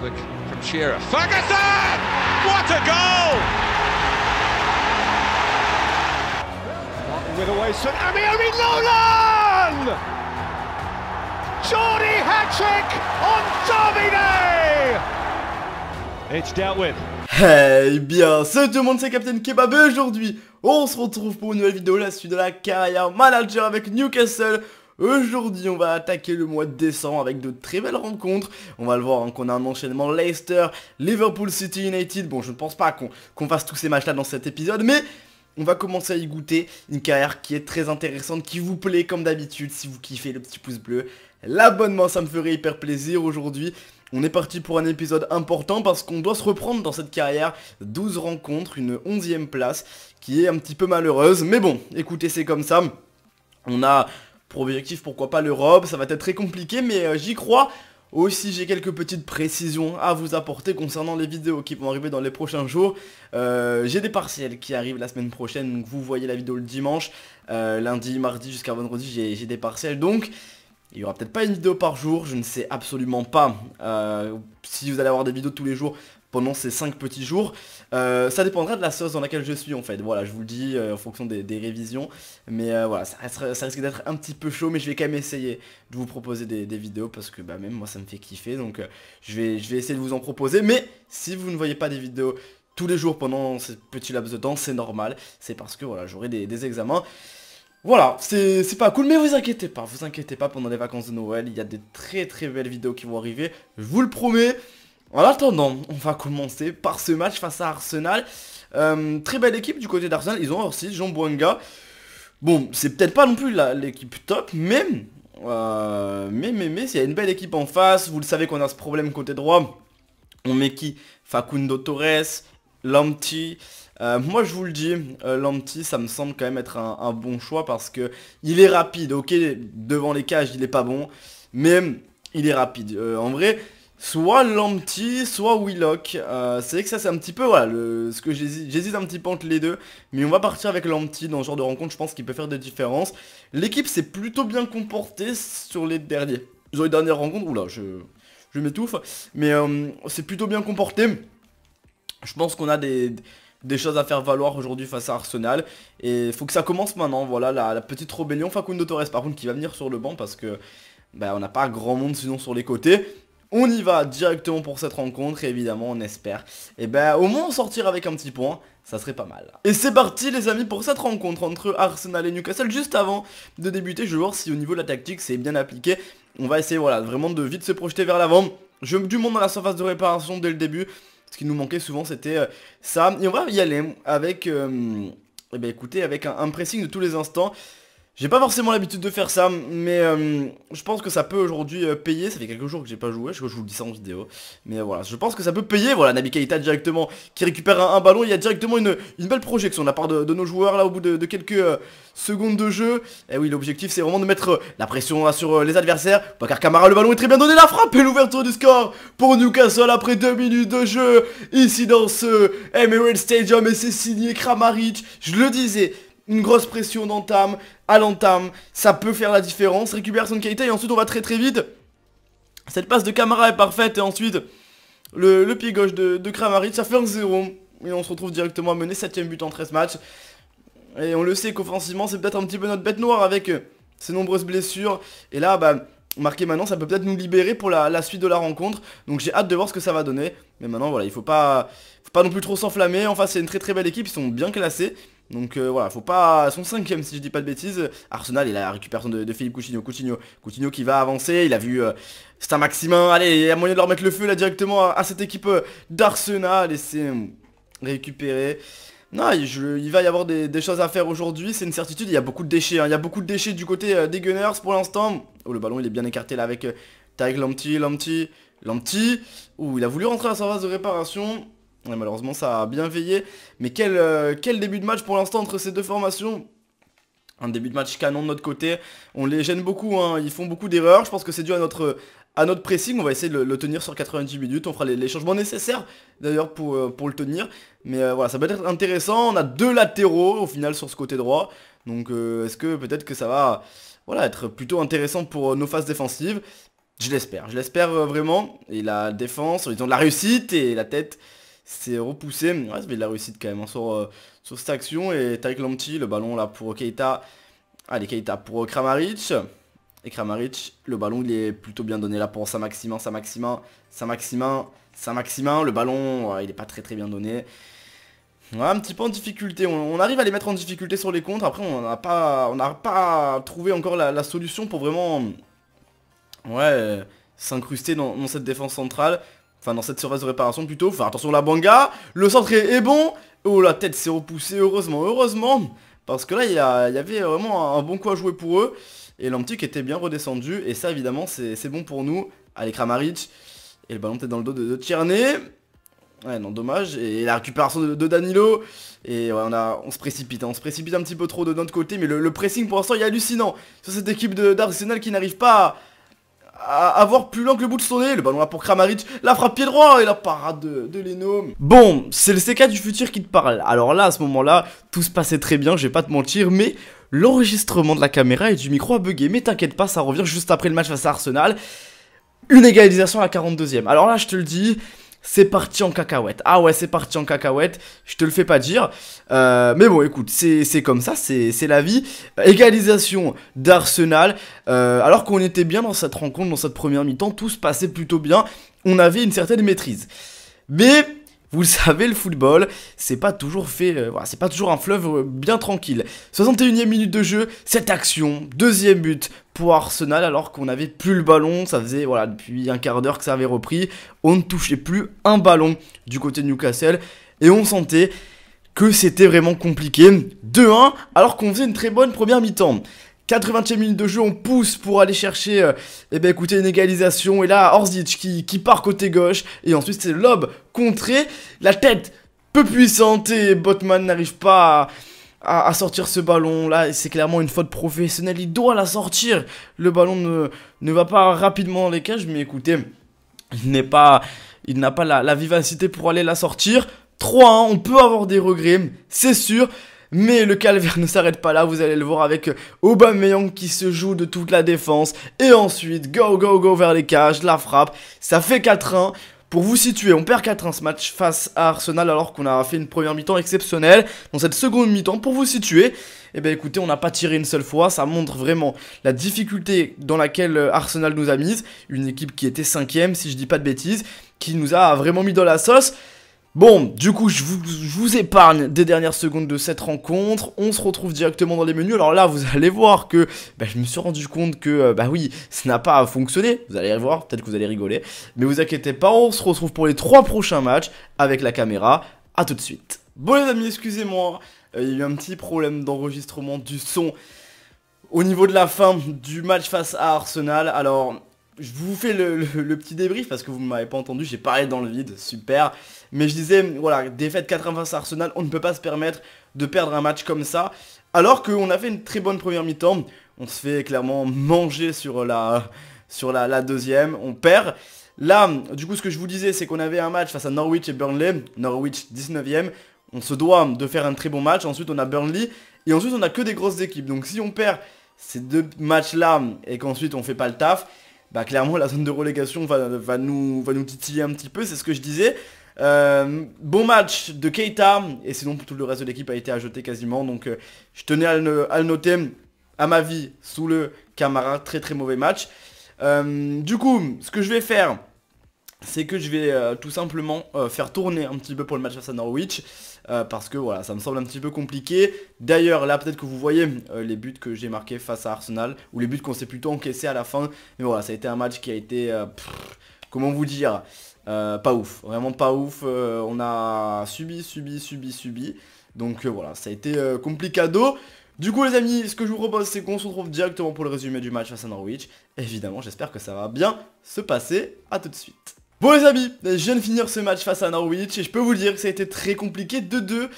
flick from Shearer. Ferguson! What a goal! Martin with away son Amiomi Nolan! Geordie Hattrick on Derby Day! It's dealt with. Hey bien, salut tout le monde, c'est Captain Kebab et aujourd'hui, on se retrouve pour une nouvelle vidéo, la suite de la carrière manager avec Newcastle. Aujourd'hui, on va attaquer le mois de décembre avec de très belles rencontres. On va le voir hein, qu'on a un enchaînement Leicester, Liverpool City United. Bon, je ne pense pas qu'on fasse tous ces matchs-là dans cet épisode, mais on va commencer à y goûter une carrière qui est très intéressante, qui vous plaît comme d'habitude. Si vous kiffez le petit pouce bleu, l'abonnement, ça me ferait hyper plaisir aujourd'hui. On est parti pour un épisode important parce qu'on doit se reprendre dans cette carrière. 12 rencontres, une 11ème place qui est un petit peu malheureuse. Mais bon, écoutez, c'est comme ça. On a pour objectif, pourquoi pas l'Europe, ça va être très compliqué, mais euh, j'y crois. Aussi, j'ai quelques petites précisions à vous apporter concernant les vidéos qui vont arriver dans les prochains jours. Euh, j'ai des partiels qui arrivent la semaine prochaine, donc vous voyez la vidéo le dimanche. Euh, lundi, mardi jusqu'à vendredi, j'ai des partiels, donc... Il n'y aura peut-être pas une vidéo par jour, je ne sais absolument pas si vous allez avoir des vidéos tous les jours pendant ces 5 petits jours. Euh, ça dépendra de la sauce dans laquelle je suis en fait. Voilà, je vous le dis euh, en fonction des, révisions. Mais euh, voilà, ça, risque d'être un petit peu chaud, mais je vais quand même essayer de vous proposer des, vidéos parce que bah, même moi ça me fait kiffer. Donc je, vais, je vais essayer de vous en proposer. Mais si vous ne voyez pas des vidéos tous les jours pendant ces petits laps de temps, c'est normal. C'est parce que voilà, j'aurai des, des examens. Voilà, c'est pas cool, mais vous inquiétez pas, vous inquiétez pas, pendant les vacances de Noël, il y a des très très belles vidéos qui vont arriver, je vous le promets. En attendant, on va commencer par ce match face à Arsenal. Euh, très belle équipe du côté d'Arsenal, ils ont aussi Jean Buenga. Bon, c'est peut-être pas non plus l'équipe top, mais, euh, mais, mais, mais, s'il y a une belle équipe en face, vous le savez qu'on a ce problème côté droit. On met qui Facundo Torres, Lamptey. Euh, moi je vous le dis, euh, ça me semble quand même être un, bon choix parce que il est rapide, ok, devant les cages il est pas bon, mais il est rapide. en vrai, Soit Lampty, soit Willock. Euh, c'est vrai que ça c'est un petit peu voilà ce que j'hésite un petit peu entre les deux. Mais on va partir avec Lampty dans ce genre de rencontre, je pense qu'il peut faire des différences. L'équipe s'est plutôt bien comportée sur les derniers. Sur les dernières rencontres, oula je, m'étouffe. Mais euh, c'est plutôt bien comporté. Je pense qu'on a des, choses à faire valoir aujourd'hui face à Arsenal. Et il faut que ça commence maintenant. Voilà la, petite rébellion. Facundo Torres par contre qui va venir sur le banc parce que bah, on n'a pas grand monde sinon sur les côtés. On y va directement pour cette rencontre et évidemment on espère Et eh ben au moins sortir avec un petit point ça serait pas mal Et c'est parti les amis pour cette rencontre entre Arsenal et Newcastle Juste avant de débuter je vais voir si au niveau de la tactique c'est bien appliqué On va essayer voilà vraiment de vite se projeter vers l'avant Je me du monde dans la surface de réparation dès le début Ce qui nous manquait souvent c'était euh, ça Et on va y aller avec euh, eh ben, écoutez avec un pressing de tous les instants j'ai pas forcément l'habitude de faire ça, mais euh, je pense que ça peut aujourd'hui euh, payer. Ça fait quelques jours que j'ai pas joué, je, je vous le dis ça en vidéo. Mais voilà, je pense que ça peut payer. Voilà, Nabi directement qui récupère un, ballon. Il y a directement une, belle projection de la part de, nos joueurs là au bout de, quelques euh, secondes de jeu. Et eh oui, l'objectif c'est vraiment de mettre la pression hein, sur les adversaires. car Camara, le ballon est très bien donné. La frappe et l'ouverture du score pour Newcastle après deux minutes de jeu. Ici dans ce Emerald Stadium et c'est signé Kramaric. Je le disais, une grosse pression d'entame à l'entame, ça peut faire la différence, récupère son qualité et ensuite on va très très vite. Cette passe de Camara est parfaite et ensuite le, pied gauche de, de Kramaric, ça fait un 0 et on se retrouve directement à mener 7ème but en 13 matchs. Et on le sait qu'offensivement c'est peut-être un petit peu notre bête noire avec euh, ses nombreuses blessures et là bah marqué maintenant, ça peut peut-être nous libérer pour la, suite de la rencontre. Donc j'ai hâte de voir ce que ça va donner. Mais maintenant, voilà, il faut pas, faut pas non plus trop s'enflammer. En face, c'est une très très belle équipe, ils sont bien classés. Donc euh, voilà, faut pas... Son cinquième si je dis pas de bêtises. Arsenal et la récupération de, Philippe Coutinho. Coutinho. qui va avancer. Il a vu... Euh, c'est un maximum, Allez, il y a moyen de leur mettre le feu là directement à, cette équipe euh, d'Arsenal. Et c'est hum, récupéré. Non, il, va y avoir des, choses à faire aujourd'hui, c'est une certitude, il y a beaucoup de déchets, hein. il y a beaucoup de déchets du côté des Gunners pour l'instant. Oh, le ballon, il est bien écarté là avec Tig Lamptey, Lamptey, Lamptey. Ouh, il a voulu rentrer à sa phase de réparation malheureusement, ça a bien veillé. Mais quel, euh, quel début de match pour l'instant entre ces deux formations un début de match canon de notre côté, on les gêne beaucoup, hein. ils font beaucoup d'erreurs, je pense que c'est dû à notre, à notre pressing, on va essayer de le, tenir sur 90 minutes, on fera les, changements nécessaires d'ailleurs pour, euh, pour, le tenir, mais euh, voilà, ça peut être intéressant, on a deux latéraux au final sur ce côté droit, donc est-ce que peut-être que ça va voilà, être plutôt intéressant pour nos phases défensives. Je l'espère, je l'espère vraiment. Et la défense, ils ont de la réussite et la tête. C'est repoussé, mais il ça de la réussite quand même hein, sur, euh, sur, cette action. Et Tarek Lamptey, le ballon là pour Keita. Allez, Keita pour euh, Kramaric. Et Kramaric, le ballon il est plutôt bien donné là pour Saint-Maximin, saint Maxima, saint Maxima, saint maxima Le ballon, il est pas très très bien donné. Ouais, un petit peu en difficulté, on, arrive à les mettre en difficulté sur les contres, après on n'a pas, on n'a pas trouvé encore la, solution pour vraiment ouais, s'incruster dans, cette défense centrale. Enfin dans cette surface de réparation plutôt. Enfin attention la banga. Le centre est, bon. Oh la tête s'est repoussée. Heureusement, heureusement. Parce que là il y, avait vraiment un, bon coup à jouer pour eux. Et l'Antique était bien redescendu. Et ça évidemment c'est bon pour nous. Allez Kramaric. Et le ballon était dans le dos de, Tierney. Ouais non dommage et la récupération de, Danilo et ouais, on, se précipite hein. on se précipite un petit peu trop de notre côté mais le, pressing pour l'instant est hallucinant sur cette équipe d'Arsenal qui n'arrive pas à avoir plus loin que le bout de son nez. Le ballon là pour Kramaric, la frappe pied droit et la parade de, de Bon, c'est le CK du futur qui te parle. Alors là, à ce moment-là, tout se passait très bien, je vais pas te mentir, mais l'enregistrement de la caméra et du micro a bugué. Mais t'inquiète pas, ça revient juste après le match face à Arsenal. Une égalisation à la 42e. Alors là, je te le dis, c'est parti en cacahuète. Ah ouais, c'est parti en cacahuète, je te le fais pas dire. Euh, mais bon, écoute, c'est comme ça, c'est la vie. Égalisation d'Arsenal. Euh, alors qu'on était bien dans cette rencontre, dans cette première mi-temps, tout se passait plutôt bien. On avait une certaine maîtrise. Mais vous le savez, le football, c'est pas toujours fait, euh, c'est pas toujours un fleuve bien tranquille. 61e minute de jeu, cette action, deuxième but, pour Arsenal alors qu'on n'avait plus le ballon. Ça faisait voilà depuis un quart d'heure que ça avait repris. On ne touchait plus un ballon du côté de Newcastle et on sentait que c'était vraiment compliqué. 2-1 alors qu'on faisait une très bonne première mi-temps. 80e minute de jeu, on pousse pour aller chercher, et euh, eh ben écoutez, une égalisation. Et là, Orzic qui, qui part côté gauche. Et ensuite, c'est Lob contré. La tête peu puissante et Botman n'arrive pas à à, sortir ce ballon. Là, c'est clairement une faute professionnelle. Il doit la sortir. Le ballon ne, va pas rapidement dans les cages, mais écoutez, il n'est pas, il n'a pas la, la, vivacité pour aller la sortir. 3-1, hein, on peut avoir des regrets, c'est sûr. Mais le calvaire ne s'arrête pas là, vous allez le voir avec Aubameyang qui se joue de toute la défense. Et ensuite, go, go, go vers les cages, la frappe, ça fait 4-1. Pour vous situer, on perd 4-1 ce match face à Arsenal alors qu'on a fait une première mi-temps exceptionnelle. Dans cette seconde mi-temps, pour vous situer, eh bien écoutez, on n'a pas tiré une seule fois. Ça montre vraiment la difficulté dans laquelle euh, Arsenal nous a mise. Une équipe qui était cinquième, si je dis pas de bêtises, qui nous a vraiment mis dans la sauce. Bon, du coup, je vous, épargne des dernières secondes de cette rencontre. On se retrouve directement dans les menus. Alors là, vous allez voir que bah, je me suis rendu compte que, euh, bah oui, ça n'a pas fonctionné. Vous allez voir, peut-être que vous allez rigoler. Mais vous inquiétez pas, on se retrouve pour les trois prochains matchs avec la caméra. A tout de suite. Bon les amis, excusez-moi. Euh, il y a eu un petit problème d'enregistrement du son au niveau de la fin du match face à Arsenal. Alors, je vous fais le, le petit débrief parce que vous ne m'avez pas entendu. J'ai parlé dans le vide. Super. Mais je disais, voilà, défaite 80 face à Arsenal, on ne peut pas se permettre de perdre un match comme ça. Alors qu'on a fait une très bonne première mi-temps, on se fait clairement manger sur la, sur la, deuxième, on perd. Là, du coup, ce que je vous disais, c'est qu'on avait un match face à Norwich et Burnley. Norwich 19ème. On se doit de faire un très bon match. Ensuite, on a Burnley. Et ensuite, on a que des grosses équipes. Donc, si on perd ces deux matchs-là et qu'ensuite, on fait pas le taf, bah clairement, la zone de relégation va, nous, va nous titiller un petit peu. C'est ce que je disais. Euh, bon match de Keita, et sinon tout le reste de l'équipe a été ajouté quasiment, donc euh, je tenais à le, noter, à ma vie, sous le Camara, très très mauvais match. Euh, du coup, ce que je vais faire, c'est que je vais tout simplement faire tourner un petit peu pour le match face à Norwich parce que voilà ça me semble un petit peu compliqué d'ailleurs là peut-être que vous voyez les buts que j'ai marqués face à Arsenal ou les buts qu'on s'est plutôt encaissés à la fin mais voilà ça a été un match qui a été comment vous dire euh, pas ouf, vraiment pas ouf. Euh, on a subi, subi, subi, subi. Donc euh, voilà, ça a été complicado. Du coup les amis, ce que je vous propose c'est qu'on se retrouve directement pour le résumé du match face à Norwich. Évidemment, j'espère que ça va bien se passer. A tout de suite. Bon les amis, je viens de finir ce match face à Norwich et je peux vous dire que ça a été très compliqué de deux,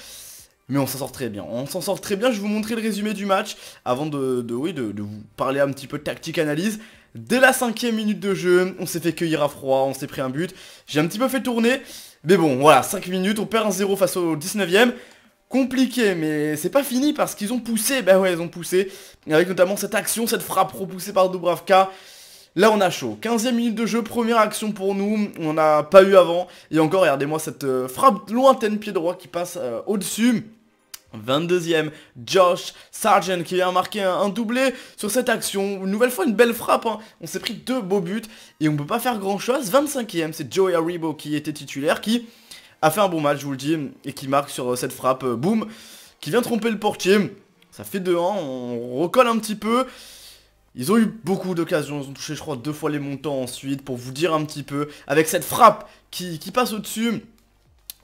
mais on s'en sort très bien, on s'en sort très bien, je vais vous montrer le résumé du match avant de, oui, de vous parler un petit peu tactique-analyse. Dès la cinquième minute de jeu, on s'est fait cueillir à froid, on s'est pris un but. J'ai un petit peu fait tourner, mais bon, voilà, 5 minutes, on perd un 0 face au 19ème. Compliqué, mais c'est pas fini parce qu'ils ont poussé, ben ouais, ils ont poussé, avec notamment cette action, cette frappe repoussée par Dubravka. Là on a chaud, 15 ème minute de jeu, première action pour nous, on n'a pas eu avant, et encore regardez-moi cette euh, frappe lointaine pied droit qui passe euh, au-dessus, 22e, Josh Sargent qui vient marquer un, doublé sur cette action. Une nouvelle fois, une belle frappe. Hein. On s'est pris deux beaux buts et on peut pas faire grand chose. 25e, c'est Joey Aribo qui était titulaire, qui a fait un bon match, je vous le dis, et qui marque sur euh, cette frappe. boom, euh, boum, qui vient tromper le portier. Ça fait 2-1, on recolle un petit peu. Ils ont eu beaucoup d'occasions, ils ont touché je crois deux fois les montants ensuite, pour vous dire un petit peu, avec cette frappe qui passe au-dessus,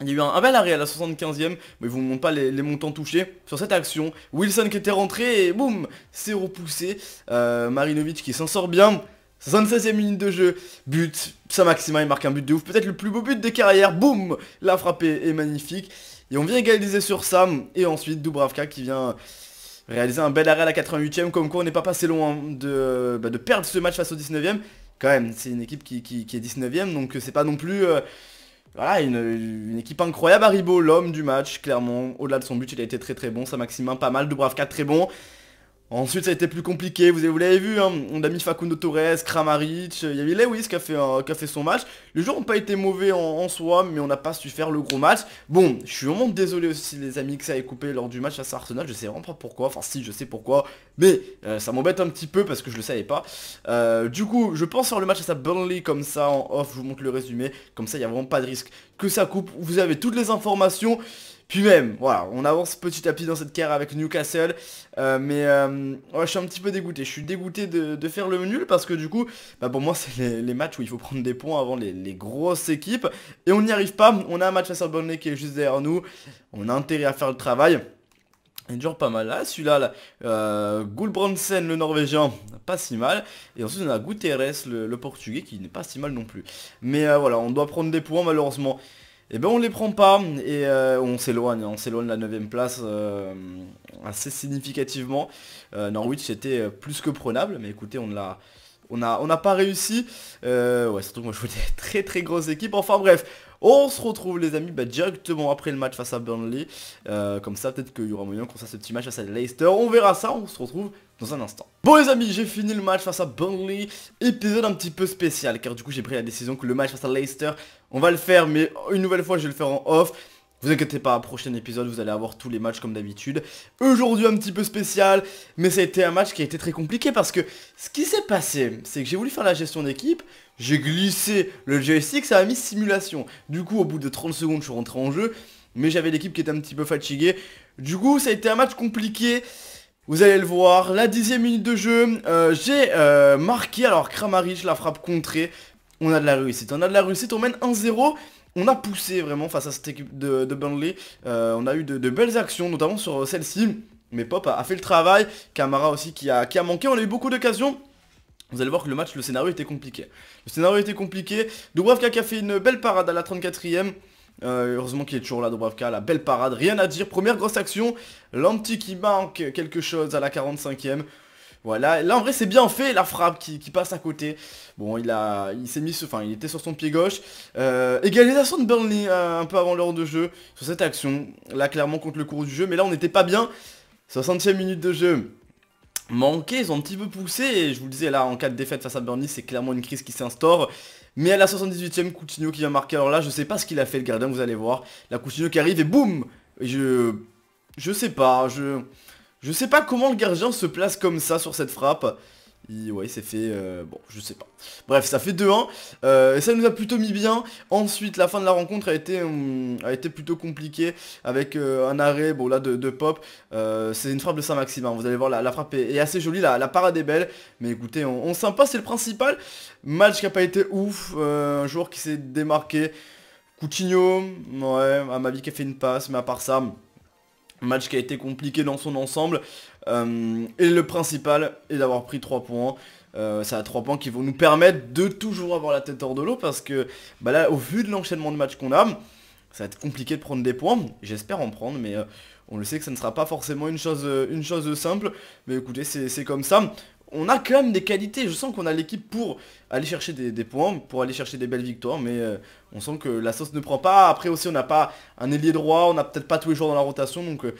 il y a eu un, bel arrêt à la 75e, mais vous montre pas les, montants touchés sur cette action. Wilson qui était rentré et boum, c'est repoussé. Euh, Marinovic qui s'en sort bien. 76e minute de jeu, but, Maxima, il marque un but de ouf, peut-être le plus beau but de carrière, boum, la frappe est magnifique. Et on vient égaliser sur Sam, et ensuite Dubravka qui vient réaliser un bel arrêt à la 88 e comme quoi on n'est pas passé loin de, bah, perdre ce match face au 19 e Quand même, c'est une équipe qui, est 19 e donc euh, c'est pas non plus... Euh, voilà, une, équipe incroyable, Haribo, l'homme du match, clairement. Au-delà de son but, il a été très très bon. Sa Maximin, pas mal. 4, très bon. Ensuite ça a été plus compliqué, vous l'avez vu, hein, on a mis Facundo Torres, Kramaric, euh, il y avait Lewis qui a, fait, euh, son match. Les joueurs n'ont pas été mauvais en, soi, mais on n'a pas su faire le gros match. Bon, je suis vraiment désolé aussi les amis que ça ait coupé lors du match à Arsenal, je sais vraiment pas pourquoi, enfin si je sais pourquoi, mais euh, ça m'embête un petit peu parce que je le savais pas. du coup, je pense faire le match à Burnley comme ça en off, je vous montre le résumé, comme ça il n'y a vraiment pas de risque que ça coupe. Vous avez toutes les informations. Puis même, voilà, on avance petit à petit dans cette carrière avec Newcastle. Euh, mais euh, je suis un petit peu dégoûté. Je suis dégoûté de, faire le nul parce que du coup, bah, pour moi, c'est les, matchs où il faut prendre des points avant les, grosses équipes. Et on n'y arrive pas. On a un match à Burnley qui est juste derrière nous. On a intérêt à faire le travail. Il genre pas mal là, ah, celui-là, là, euh, le Norvégien, pas si mal. Et ensuite on a Guterres, le, Portugais, qui n'est pas si mal non plus. Mais voilà, on doit prendre des points malheureusement. Et eh ben on les prend pas et euh, on s'éloigne, hein. on s'éloigne la 9ème place euh, assez significativement. Euh, Norwich était plus que prenable, mais écoutez, on l'a on n'a a pas réussi. Euh, ouais, surtout que moi je voulais très très grosse équipe, Enfin bref, on se retrouve les amis bah, directement après le match face à Burnley. Euh, comme ça, peut-être qu'il y aura moyen qu'on fasse ce petit match face à Leicester. On verra ça, on se retrouve dans un instant. Bon les amis, j'ai fini le match face à Burnley. Épisode un petit peu spécial, car du coup j'ai pris la décision que le match face à Leicester, on va le faire, mais une nouvelle fois je vais le faire en off. Vous inquiétez pas, prochain épisode, vous allez avoir tous les matchs comme d'habitude. Aujourd'hui, un petit peu spécial, mais ça a été un match qui a été très compliqué parce que ce qui s'est passé, c'est que j'ai voulu faire la gestion d'équipe, j'ai glissé le joystick, ça a mis simulation. Du coup, au bout de 30 secondes, je suis rentré en jeu, mais j'avais l'équipe qui était un petit peu fatiguée. Du coup, ça a été un match compliqué. Vous allez le voir, la dixième minute de jeu, euh, j'ai euh, marqué, alors Kramaric, la frappe contrée, on a de la réussite, on a de la réussite, on mène 1-0, on a poussé vraiment face à cette équipe de, de Burnley. Euh, on a eu de, belles actions, notamment sur euh, celle-ci. Mais Pop a, fait le travail, Camara aussi qui a, a manqué, on a eu beaucoup d'occasions. Vous allez voir que le match, le scénario était compliqué. Le scénario était compliqué. Dubravka qui a fait une belle parade à la 34ème. Euh, heureusement qu'il est toujours là, Dubravka, la belle parade, rien à dire, première grosse action, l'anti qui manque quelque chose à la 45ème, voilà, là en vrai c'est bien fait, la frappe qui, passe à côté. Bon, il a, il s'est mis, enfin il était sur son pied gauche. Euh, égalisation de Burnley euh, un peu avant l'heure de jeu sur cette action. Là clairement contre le cours du jeu, mais là on n'était pas bien. 60 e minute de jeu. Manqué, ils ont un petit peu poussé et je vous le disais là en cas de défaite face à Burnley c'est clairement une crise qui s'instaure. Mais à la 78ème Coutinho qui vient marquer, alors là je sais pas ce qu'il a fait le gardien, vous allez voir. La Coutinho qui arrive et boum je... Je sais pas, je... Je sais pas comment le gardien se place comme ça sur cette frappe. Oui ouais, c'est fait... Euh, bon, je sais pas. Bref, ça fait 2-1. Euh, et ça nous a plutôt mis bien. Ensuite, la fin de la rencontre a été, hum, plutôt compliquée. Avec euh, un arrêt, bon là, de, Pop. c'est une frappe de Saint-Maximin. Hein. Vous allez voir, la, frappe est, assez jolie. La, la, parade est belle. Mais écoutez, on, on c'est le principal. Match qui a pas été ouf. un joueur qui s'est démarqué. Coutinho, ouais, vie qui a fait une passe. Mais à part ça... Match qui a été compliqué dans son ensemble. Euh, et le principal est d'avoir pris 3 points. ça a 3 points qui vont nous permettre de toujours avoir la tête hors de l'eau parce que bah là, au vu de l'enchaînement de matchs qu'on a, ça va être compliqué de prendre des points. J'espère en prendre, mais euh, on le sait que ça ne sera pas forcément une chose, euh, une chose simple. Mais écoutez, c'est comme ça on a quand même des qualités. Je sens qu'on a l'équipe pour aller chercher des, points, pour aller chercher des belles victoires, mais euh, on sent que la sauce ne prend pas. Après aussi, on n'a pas un ailier droit, on n'a peut-être pas tous les jours dans la rotation, donc euh,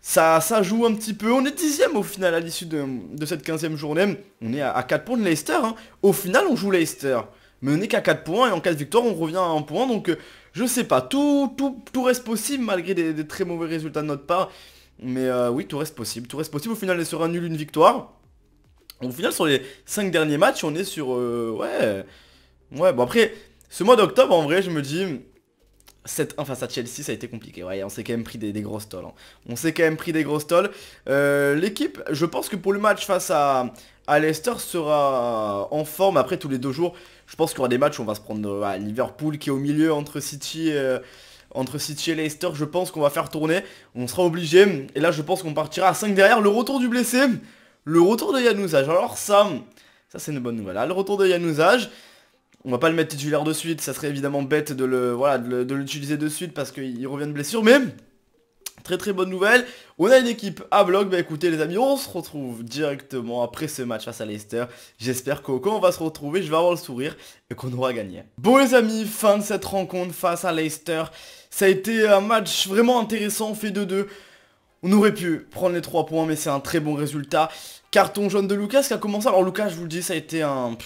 ça, joue un petit peu. On est dixième au final à l'issue de, cette 15e journée. On est à, quatre 4 points de Leicester. Hein. Au final, on joue Leicester. Mais on n'est qu'à 4 points et en cas de victoire, on revient à 1 point. Donc, euh, je sais pas. Tout, tout, reste possible malgré des, très mauvais résultats de notre part. Mais oui, tout reste possible. Tout reste possible. Au final, il sera nul une victoire. Au final, sur les 5 derniers matchs, on est sur... Euh, ouais. Ouais, bon après, ce mois d'octobre, en vrai, je me dis... 7-1 face à Chelsea, ça a été compliqué. Ouais, on s'est quand même pris des, grosses tolls hein. On s'est quand même pris des grosses tolls euh, L'équipe, je pense que pour le match face à, à Leicester sera en forme après tous les deux jours. Je pense qu'il y aura des matchs où on va se prendre à euh, Liverpool qui est au milieu entre City entre City et Leicester. Je pense qu'on va faire tourner. On sera obligé. Et là, je pense qu'on partira à 5 derrière. Le retour du blessé le retour de Yanouzage. Alors ça, ça c'est une bonne nouvelle. Hein. Le retour de Yanouzage, on va pas le mettre titulaire de suite, ça serait évidemment bête de le voilà de l'utiliser de, suite parce qu'il revient de blessure, mais très très bonne nouvelle. On a une équipe à bloc, bah écoutez les amis, on se retrouve directement après ce match face à Leicester. J'espère que quand on va se retrouver, je vais avoir le sourire et qu'on aura gagné. Bon les amis, fin de cette rencontre face à Leicester. Ça a été un match vraiment intéressant, on fait 2-2. On aurait pu prendre les 3 points, mais c'est un très bon résultat. Carton jaune de Lucas qui a commencé. Alors Lucas, je vous le dis, ça a été un...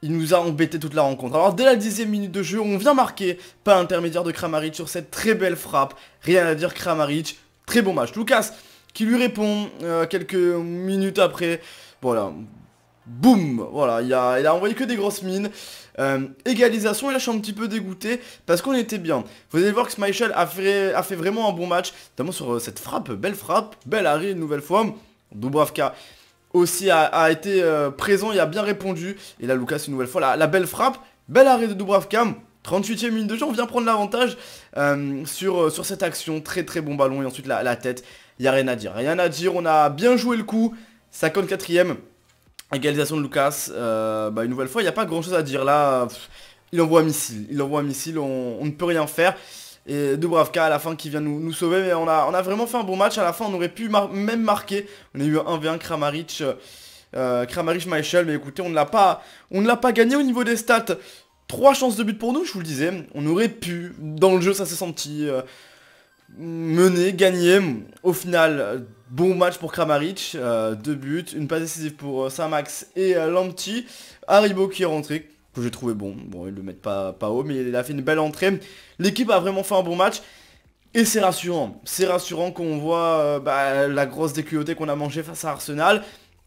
il nous a embêté toute la rencontre. Alors dès la dixième minute de jeu, on vient marquer pas intermédiaire de Kramaric sur cette très belle frappe. Rien à dire Kramaric, très bon match. Lucas qui lui répond euh, quelques minutes après. Voilà, Boum Voilà, il a, envoyé que des grosses mines. Euh, égalisation, et là je suis un petit peu dégoûté parce qu'on était bien. Vous allez voir que Smichel a fait, vraiment un bon match, notamment sur euh, cette frappe, belle frappe, belle arrêt une nouvelle fois. Dubravka aussi a, été euh, présent il a bien répondu. Et là Lucas une nouvelle fois, la, belle frappe, belle arrêt de Dubravka. 38ème mine de jeu, on vient prendre l'avantage sur, cette action, très très bon ballon et ensuite la, la tête, il n'y a rien à dire, rien à dire, on a bien joué le coup, 54ème, Égalisation de Lucas, euh, bah, une nouvelle fois, il n'y a pas grand chose à dire là. il envoie un missile, il envoie un missile, on, ne peut rien faire. Et Dubravka à la fin qui vient nous, sauver, mais on a, vraiment fait un bon match. À la fin, on aurait pu même marquer. On a eu 1v1 Kramaric, euh, Kramaric michel mais écoutez, on ne l'a pas, on ne l'a pas gagné au niveau des stats. Trois chances de but pour nous, je vous le disais. On aurait pu, dans le jeu, ça s'est senti. Euh, mené, gagné. Au final, bon match pour Kramaric, euh, deux buts, une passe décisive pour euh, Saint-Max et euh, Lamptey. Haribo qui est rentré, que j'ai trouvé bon. Bon, ils le mettent pas, pas haut, mais il a fait une belle entrée. L'équipe a vraiment fait un bon match. Et c'est rassurant, c'est rassurant qu'on voit euh, bah, la grosse déculottée qu'on a mangée face à Arsenal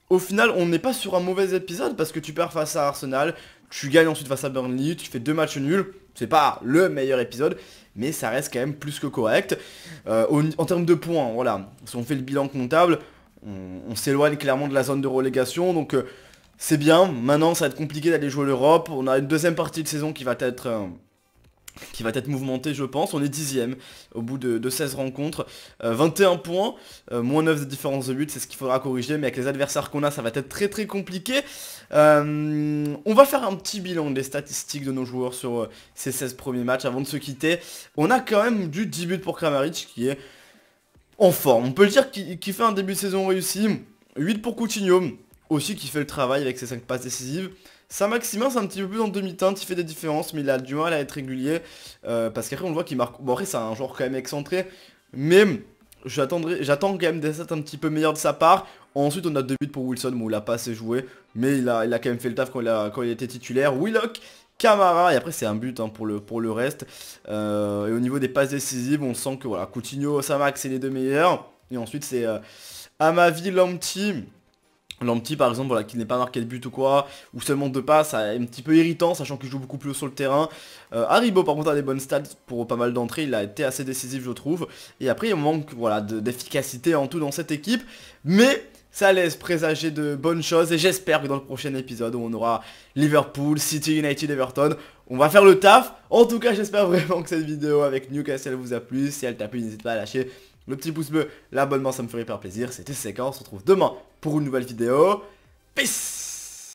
au final, on n'est pas sur un mauvais épisode parce que tu perds face à Arsenal, tu gagnes ensuite face à Burnley, tu fais deux matchs nuls. C'est pas le meilleur épisode, mais ça reste quand même plus que correct. Euh, en termes de points, voilà, si on fait le bilan comptable, on, s'éloigne clairement de la zone de relégation, donc euh, c'est bien. Maintenant, ça va être compliqué d'aller jouer l'Europe. On a une deuxième partie de saison qui va être... Euh, qui va être mouvementé je pense. On est dixième au bout de, 16 rencontres. 21 euh, points, euh, moins 9 de différence de but, c'est ce qu'il faudra corriger, mais avec les adversaires qu'on a, ça va être très très compliqué. Euh, on va faire un petit bilan des statistiques de nos joueurs sur ces 16 premiers matchs avant de se quitter. On a quand même du 10 buts pour Kramaric qui est en forme. On peut le dire qu'il fait un début de saison réussi. 8 pour Coutinho, aussi qui fait le travail avec ses 5 passes décisives. Saint-Maximin, c'est un petit peu plus en demi-teinte, il fait des différences, mais il a du mal à être régulier. Euh, parce qu'après, on voit qu'il marque... Bon, après, c'est un joueur quand même excentré, mais j'attends quand même des stats un petit peu meilleurs de sa part. Ensuite, on a deux buts pour Wilson, où il a pas assez joué, mais il a, quand même fait le taf quand il, était titulaire. Willock, Camara, et après c'est un but hein, pour, le, pour le reste. Euh, et au niveau des passes décisives, on sent que voilà, Coutinho, Samax, c'est les deux meilleurs. Et ensuite c'est euh, Amavi, Lamptey L'Ampty par exemple qui n'est pas marqué de but ou quoi, ou seulement deux ça est un petit peu irritant, sachant qu'il joue beaucoup plus haut sur le terrain. Euh, Haribo par contre a des bonnes stats pour pas mal d'entrées, il a été assez décisif je trouve. Et après il manque voilà, d'efficacité en tout dans cette équipe, mais ça laisse présager de bonnes choses et j'espère que dans le prochain épisode où on aura Liverpool, City United, Everton, on va faire le taf. En tout cas j'espère vraiment que cette vidéo avec Newcastle vous a plu, si elle t'a plu n'hésite pas à lâcher le petit pouce bleu, l'abonnement ça me ferait hyper plaisir, c'était Séquence, on se retrouve demain pour une nouvelle vidéo. Peace